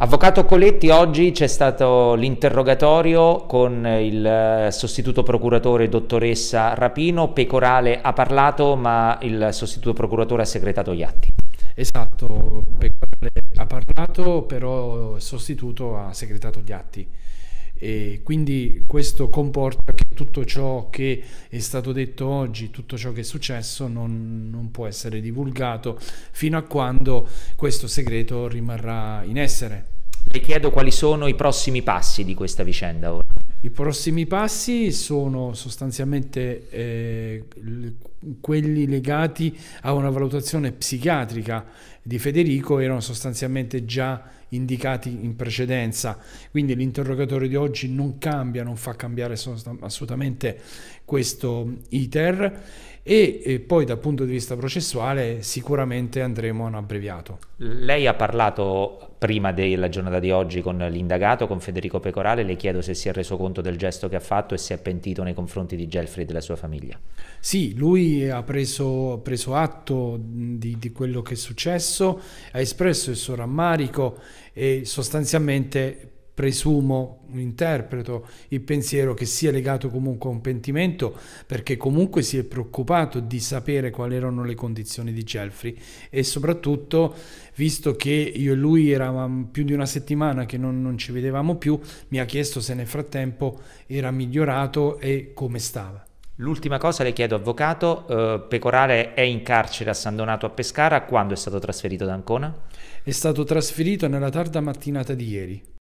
Avvocato Coletti, oggi c'è stato l'interrogatorio con il eh, sostituto procuratore dottoressa Rapino, Pecorale ha parlato ma il sostituto procuratore ha segretato gli atti. Esatto, Pecorale ha parlato però il sostituto ha segretato gli atti. E quindi questo comporta che tutto ciò che è stato detto oggi, tutto ciò che è successo non, non può essere divulgato fino a quando questo segreto rimarrà in essere. Le chiedo quali sono i prossimi passi di questa vicenda ora. I prossimi passi sono sostanzialmente eh, quelli legati a una valutazione psichiatrica di Federico, erano sostanzialmente già indicati in precedenza, quindi l'interrogatorio di oggi non cambia, non fa cambiare assolutamente questo iter e, e poi dal punto di vista processuale sicuramente andremo a un abbreviato. Lei ha parlato prima della giornata di oggi con l'indagato, con Federico Pecorale, le chiedo se si è reso conto del gesto che ha fatto e si è pentito nei confronti di Gelfri e della sua famiglia. Sì, lui ha preso, preso atto di, di, quello che è successo, ha espresso il suo rammarico e sostanzialmente presumo, interpreto il pensiero che sia legato comunque a un pentimento, perché comunque si è preoccupato di sapere quali erano le condizioni di Jeffrey e soprattutto, visto che io e lui eravamo più di una settimana che non, non ci vedevamo più, mi ha chiesto se nel frattempo era migliorato e come stava. L'ultima cosa le chiedo, avvocato, eh, Pecorale è in carcere a San Donato a Pescara, quando è stato trasferito da Ancona? È stato trasferito nella tarda mattinata di ieri.